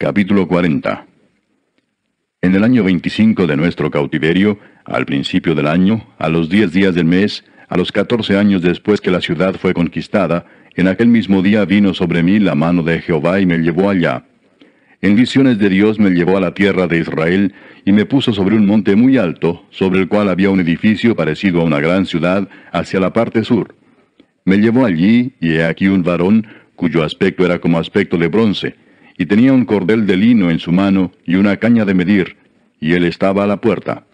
Capítulo 40 En el año 25 de nuestro cautiverio, al principio del año, a los diez días del mes, a los catorce años después que la ciudad fue conquistada, en aquel mismo día vino sobre mí la mano de Jehová y me llevó allá. En visiones de Dios me llevó a la tierra de Israel y me puso sobre un monte muy alto, sobre el cual había un edificio parecido a una gran ciudad hacia la parte sur. Me llevó allí y he aquí un varón cuyo aspecto era como aspecto de bronce y tenía un cordel de lino en su mano y una caña de medir, y él estaba a la puerta.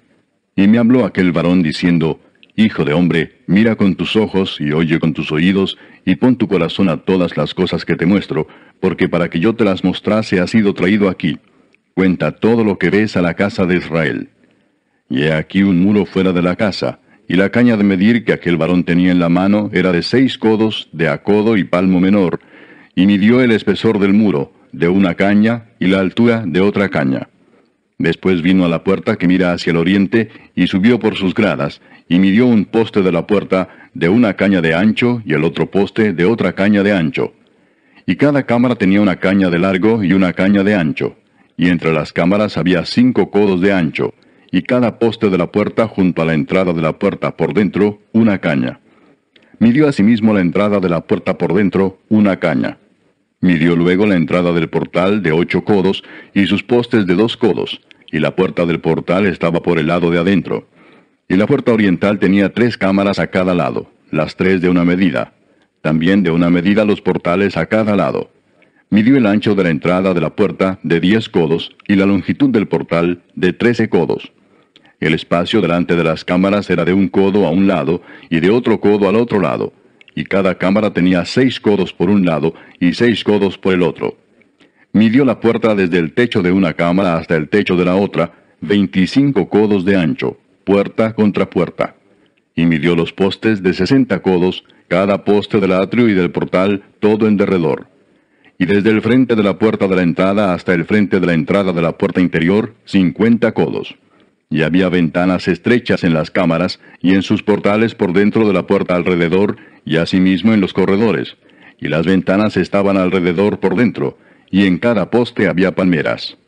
Y me habló aquel varón diciendo, Hijo de hombre, mira con tus ojos y oye con tus oídos, y pon tu corazón a todas las cosas que te muestro, porque para que yo te las mostrase ha sido traído aquí. Cuenta todo lo que ves a la casa de Israel. Y he aquí un muro fuera de la casa, y la caña de medir que aquel varón tenía en la mano era de seis codos, de a codo y palmo menor, y midió el espesor del muro, de una caña y la altura de otra caña. Después vino a la puerta que mira hacia el oriente y subió por sus gradas y midió un poste de la puerta de una caña de ancho y el otro poste de otra caña de ancho. Y cada cámara tenía una caña de largo y una caña de ancho. Y entre las cámaras había cinco codos de ancho, y cada poste de la puerta junto a la entrada de la puerta por dentro una caña. Midió asimismo la entrada de la puerta por dentro una caña. Midió luego la entrada del portal de ocho codos y sus postes de dos codos, y la puerta del portal estaba por el lado de adentro. Y la puerta oriental tenía tres cámaras a cada lado, las tres de una medida. También de una medida los portales a cada lado. Midió el ancho de la entrada de la puerta de diez codos y la longitud del portal de trece codos. El espacio delante de las cámaras era de un codo a un lado y de otro codo al otro lado y cada cámara tenía seis codos por un lado y seis codos por el otro. Midió la puerta desde el techo de una cámara hasta el techo de la otra, veinticinco codos de ancho, puerta contra puerta. Y midió los postes de sesenta codos, cada poste del atrio y del portal, todo en derredor. Y desde el frente de la puerta de la entrada hasta el frente de la entrada de la puerta interior, cincuenta codos y había ventanas estrechas en las cámaras y en sus portales por dentro de la puerta alrededor y asimismo en los corredores, y las ventanas estaban alrededor por dentro, y en cada poste había palmeras.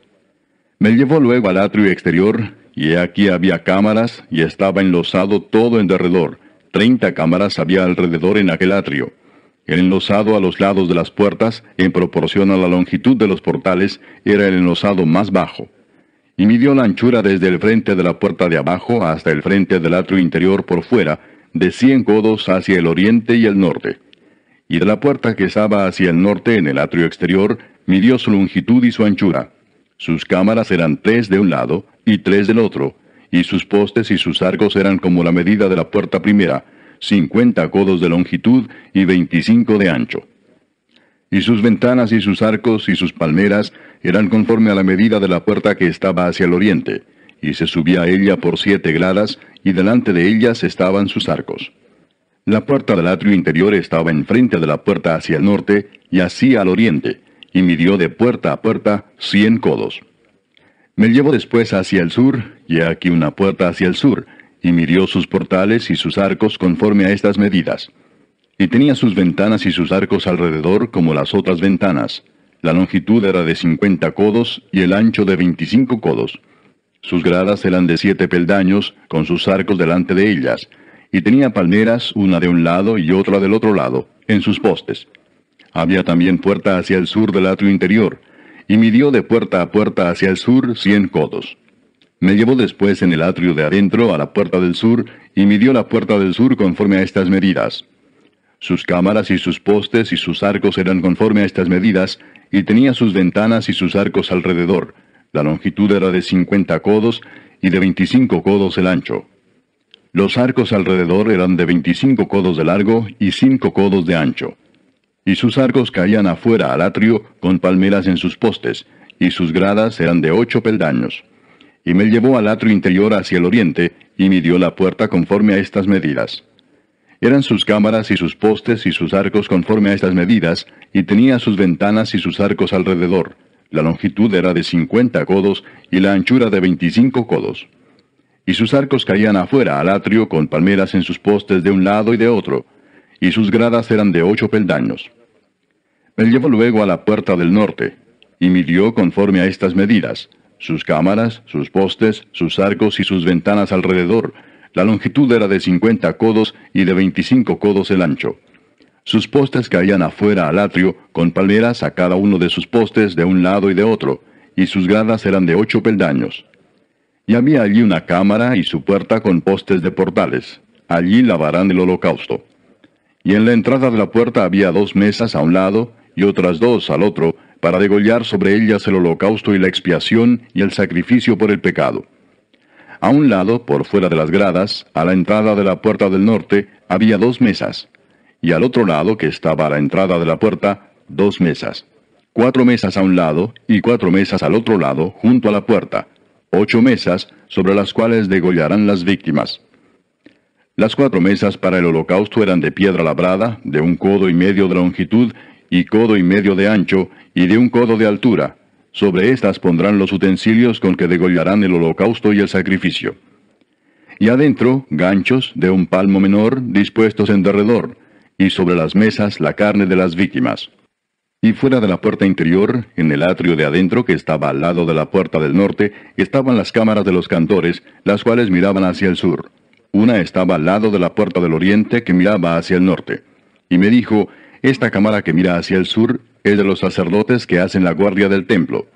Me llevó luego al atrio exterior, y aquí había cámaras, y estaba enlosado todo en derredor. Treinta cámaras había alrededor en aquel atrio. El enlosado a los lados de las puertas, en proporción a la longitud de los portales, era el enlosado más bajo y midió la anchura desde el frente de la puerta de abajo hasta el frente del atrio interior por fuera, de cien codos hacia el oriente y el norte. Y de la puerta que estaba hacia el norte en el atrio exterior, midió su longitud y su anchura. Sus cámaras eran tres de un lado y tres del otro, y sus postes y sus arcos eran como la medida de la puerta primera, cincuenta codos de longitud y veinticinco de ancho. Y sus ventanas y sus arcos y sus palmeras eran conforme a la medida de la puerta que estaba hacia el oriente, y se subía a ella por siete gradas, y delante de ellas estaban sus arcos. La puerta del atrio interior estaba enfrente de la puerta hacia el norte y así al oriente, y midió de puerta a puerta cien codos. Me llevó después hacia el sur, y aquí una puerta hacia el sur, y midió sus portales y sus arcos conforme a estas medidas. Y tenía sus ventanas y sus arcos alrededor como las otras ventanas, la longitud era de 50 codos y el ancho de 25 codos. Sus gradas eran de siete peldaños, con sus arcos delante de ellas, y tenía palmeras, una de un lado y otra del otro lado, en sus postes. Había también puerta hacia el sur del atrio interior, y midió de puerta a puerta hacia el sur cien codos. Me llevó después en el atrio de adentro a la puerta del sur, y midió la puerta del sur conforme a estas medidas. Sus cámaras y sus postes y sus arcos eran conforme a estas medidas, y tenía sus ventanas y sus arcos alrededor. La longitud era de cincuenta codos y de veinticinco codos el ancho. Los arcos alrededor eran de veinticinco codos de largo y cinco codos de ancho. Y sus arcos caían afuera al atrio con palmeras en sus postes, y sus gradas eran de ocho peldaños. Y me llevó al atrio interior hacia el oriente, y midió la puerta conforme a estas medidas. Eran sus cámaras y sus postes y sus arcos conforme a estas medidas, y tenía sus ventanas y sus arcos alrededor. La longitud era de cincuenta codos y la anchura de veinticinco codos. Y sus arcos caían afuera al atrio con palmeras en sus postes de un lado y de otro, y sus gradas eran de ocho peldaños. Me llevó luego a la puerta del norte, y midió conforme a estas medidas, sus cámaras, sus postes, sus arcos y sus ventanas alrededor, la longitud era de 50 codos y de 25 codos el ancho. Sus postes caían afuera al atrio con palmeras a cada uno de sus postes de un lado y de otro, y sus gradas eran de ocho peldaños. Y había allí una cámara y su puerta con postes de portales. Allí lavarán el holocausto. Y en la entrada de la puerta había dos mesas a un lado y otras dos al otro, para degollar sobre ellas el holocausto y la expiación y el sacrificio por el pecado. A un lado, por fuera de las gradas, a la entrada de la puerta del norte, había dos mesas, y al otro lado, que estaba a la entrada de la puerta, dos mesas. Cuatro mesas a un lado y cuatro mesas al otro lado, junto a la puerta. Ocho mesas sobre las cuales degollarán las víctimas. Las cuatro mesas para el holocausto eran de piedra labrada, de un codo y medio de longitud y codo y medio de ancho y de un codo de altura, sobre estas pondrán los utensilios con que degollarán el holocausto y el sacrificio. Y adentro, ganchos de un palmo menor dispuestos en derredor, y sobre las mesas la carne de las víctimas. Y fuera de la puerta interior, en el atrio de adentro que estaba al lado de la puerta del norte, estaban las cámaras de los cantores, las cuales miraban hacia el sur. Una estaba al lado de la puerta del oriente que miraba hacia el norte. Y me dijo, esta cámara que mira hacia el sur es de los sacerdotes que hacen la guardia del templo,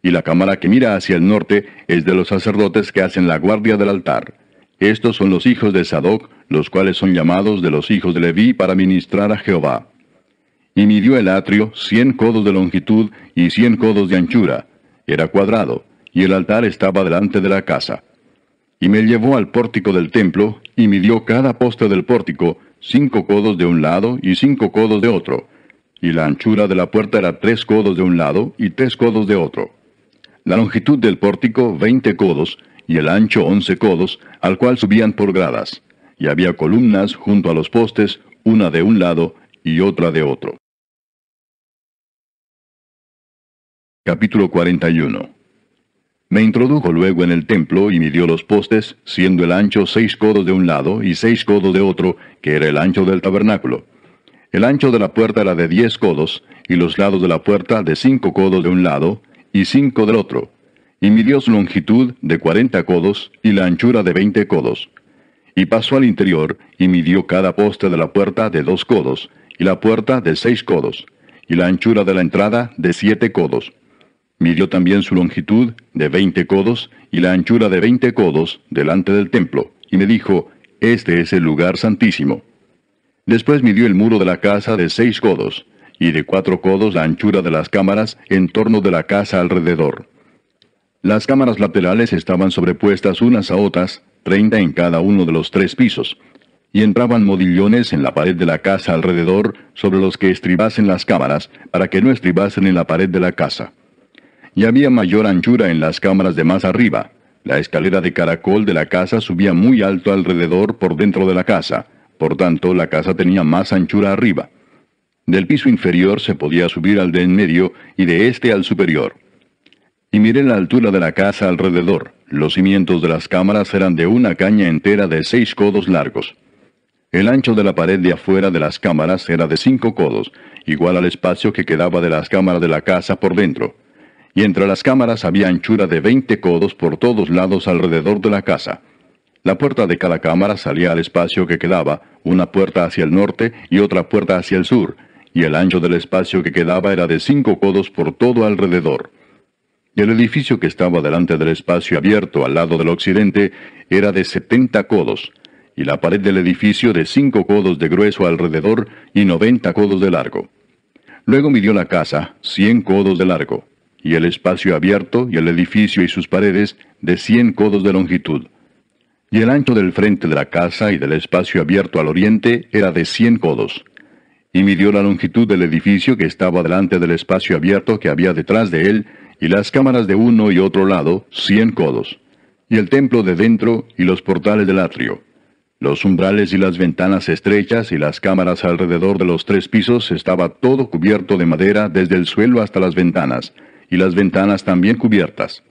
y la cámara que mira hacia el norte es de los sacerdotes que hacen la guardia del altar. Estos son los hijos de Sadoc, los cuales son llamados de los hijos de Leví para ministrar a Jehová. Y midió el atrio cien codos de longitud y cien codos de anchura. Era cuadrado, y el altar estaba delante de la casa. Y me llevó al pórtico del templo, y midió cada poste del pórtico, cinco codos de un lado y cinco codos de otro, y la anchura de la puerta era tres codos de un lado y tres codos de otro. La longitud del pórtico, veinte codos, y el ancho, once codos, al cual subían por gradas, y había columnas junto a los postes, una de un lado y otra de otro. Capítulo 41 Me introdujo luego en el templo y midió los postes, siendo el ancho seis codos de un lado y seis codos de otro, que era el ancho del tabernáculo el ancho de la puerta era de diez codos, y los lados de la puerta de cinco codos de un lado, y cinco del otro. Y midió su longitud de cuarenta codos, y la anchura de veinte codos. Y pasó al interior, y midió cada poste de la puerta de dos codos, y la puerta de seis codos, y la anchura de la entrada de siete codos. Midió también su longitud de veinte codos, y la anchura de veinte codos, delante del templo, y me dijo, Este es el lugar santísimo. Después midió el muro de la casa de seis codos, y de cuatro codos la anchura de las cámaras en torno de la casa alrededor. Las cámaras laterales estaban sobrepuestas unas a otras, treinta en cada uno de los tres pisos, y entraban modillones en la pared de la casa alrededor sobre los que estribasen las cámaras para que no estribasen en la pared de la casa. Y había mayor anchura en las cámaras de más arriba. La escalera de caracol de la casa subía muy alto alrededor por dentro de la casa, por tanto, la casa tenía más anchura arriba. Del piso inferior se podía subir al de en medio y de este al superior. Y miré la altura de la casa alrededor. Los cimientos de las cámaras eran de una caña entera de seis codos largos. El ancho de la pared de afuera de las cámaras era de cinco codos, igual al espacio que quedaba de las cámaras de la casa por dentro. Y entre las cámaras había anchura de veinte codos por todos lados alrededor de la casa. La puerta de cada cámara salía al espacio que quedaba, una puerta hacia el norte y otra puerta hacia el sur, y el ancho del espacio que quedaba era de cinco codos por todo alrededor. El edificio que estaba delante del espacio abierto al lado del occidente era de setenta codos, y la pared del edificio de cinco codos de grueso alrededor y noventa codos de largo. Luego midió la casa, cien codos de largo, y el espacio abierto y el edificio y sus paredes de cien codos de longitud y el ancho del frente de la casa y del espacio abierto al oriente era de cien codos. Y midió la longitud del edificio que estaba delante del espacio abierto que había detrás de él, y las cámaras de uno y otro lado, cien codos. Y el templo de dentro y los portales del atrio. Los umbrales y las ventanas estrechas y las cámaras alrededor de los tres pisos estaba todo cubierto de madera desde el suelo hasta las ventanas, y las ventanas también cubiertas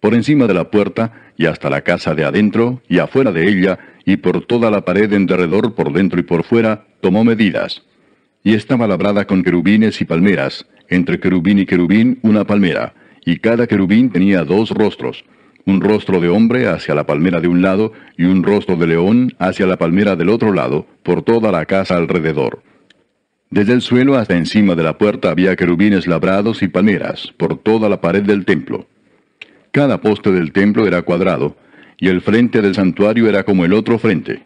por encima de la puerta y hasta la casa de adentro y afuera de ella y por toda la pared en derredor por dentro y por fuera, tomó medidas. Y estaba labrada con querubines y palmeras, entre querubín y querubín una palmera, y cada querubín tenía dos rostros, un rostro de hombre hacia la palmera de un lado y un rostro de león hacia la palmera del otro lado, por toda la casa alrededor. Desde el suelo hasta encima de la puerta había querubines labrados y palmeras, por toda la pared del templo. Cada poste del templo era cuadrado, y el frente del santuario era como el otro frente.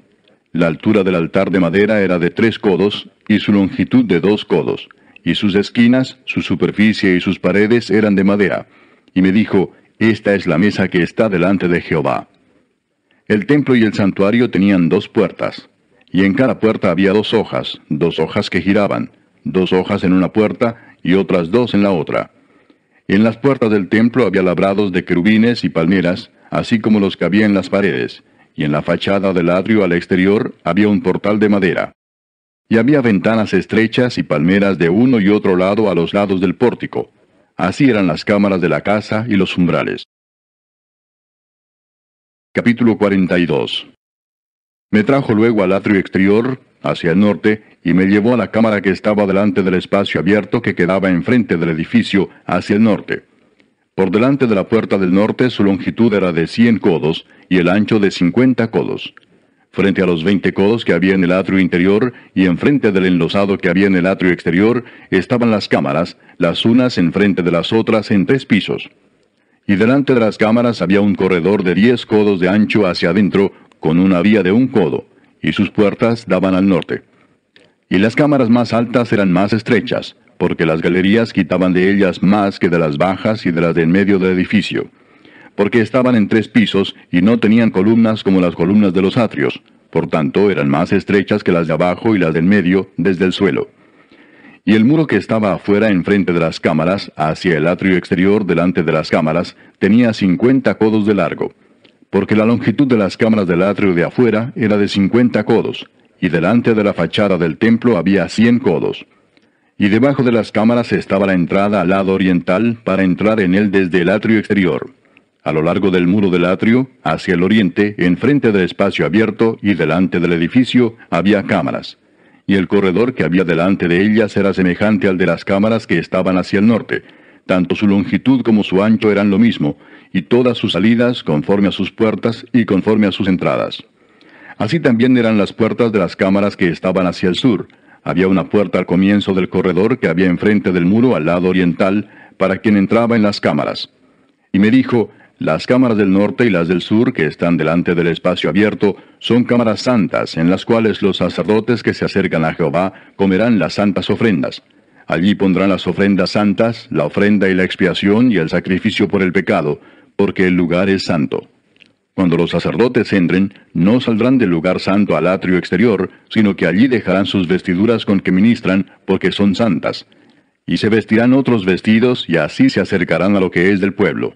La altura del altar de madera era de tres codos, y su longitud de dos codos, y sus esquinas, su superficie y sus paredes eran de madera. Y me dijo, Esta es la mesa que está delante de Jehová. El templo y el santuario tenían dos puertas, y en cada puerta había dos hojas, dos hojas que giraban, dos hojas en una puerta y otras dos en la otra en las puertas del templo había labrados de querubines y palmeras, así como los que había en las paredes, y en la fachada del atrio al exterior había un portal de madera. Y había ventanas estrechas y palmeras de uno y otro lado a los lados del pórtico. Así eran las cámaras de la casa y los umbrales. Capítulo 42 Me trajo luego al atrio exterior, hacia el norte y me llevó a la cámara que estaba delante del espacio abierto que quedaba enfrente del edificio hacia el norte. Por delante de la puerta del norte su longitud era de 100 codos y el ancho de 50 codos. Frente a los 20 codos que había en el atrio interior y enfrente del enlosado que había en el atrio exterior estaban las cámaras, las unas enfrente de las otras en tres pisos. Y delante de las cámaras había un corredor de 10 codos de ancho hacia adentro con una vía de un codo y sus puertas daban al norte. Y las cámaras más altas eran más estrechas, porque las galerías quitaban de ellas más que de las bajas y de las de en medio del edificio, porque estaban en tres pisos y no tenían columnas como las columnas de los atrios, por tanto eran más estrechas que las de abajo y las de en medio desde el suelo. Y el muro que estaba afuera enfrente de las cámaras, hacia el atrio exterior delante de las cámaras, tenía cincuenta codos de largo porque la longitud de las cámaras del atrio de afuera era de cincuenta codos, y delante de la fachada del templo había cien codos. Y debajo de las cámaras estaba la entrada al lado oriental para entrar en él desde el atrio exterior. A lo largo del muro del atrio, hacia el oriente, enfrente del espacio abierto y delante del edificio, había cámaras. Y el corredor que había delante de ellas era semejante al de las cámaras que estaban hacia el norte, tanto su longitud como su ancho eran lo mismo, y todas sus salidas conforme a sus puertas y conforme a sus entradas. Así también eran las puertas de las cámaras que estaban hacia el sur. Había una puerta al comienzo del corredor que había enfrente del muro al lado oriental, para quien entraba en las cámaras. Y me dijo, las cámaras del norte y las del sur, que están delante del espacio abierto, son cámaras santas, en las cuales los sacerdotes que se acercan a Jehová comerán las santas ofrendas. Allí pondrán las ofrendas santas, la ofrenda y la expiación y el sacrificio por el pecado, porque el lugar es santo. Cuando los sacerdotes entren, no saldrán del lugar santo al atrio exterior, sino que allí dejarán sus vestiduras con que ministran, porque son santas. Y se vestirán otros vestidos, y así se acercarán a lo que es del pueblo.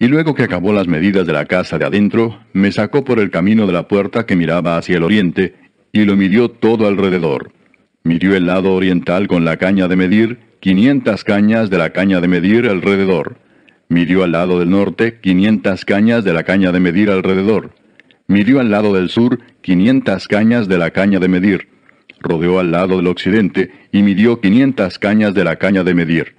Y luego que acabó las medidas de la casa de adentro, me sacó por el camino de la puerta que miraba hacia el oriente, y lo midió todo alrededor. Midió el lado oriental con la caña de medir, 500 cañas de la caña de medir alrededor. Midió al lado del norte 500 cañas de la caña de medir alrededor. Midió al lado del sur 500 cañas de la caña de medir. Rodeó al lado del occidente y midió 500 cañas de la caña de medir.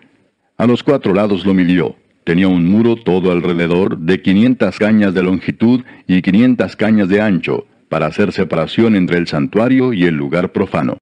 A los cuatro lados lo midió. Tenía un muro todo alrededor de 500 cañas de longitud y 500 cañas de ancho, para hacer separación entre el santuario y el lugar profano.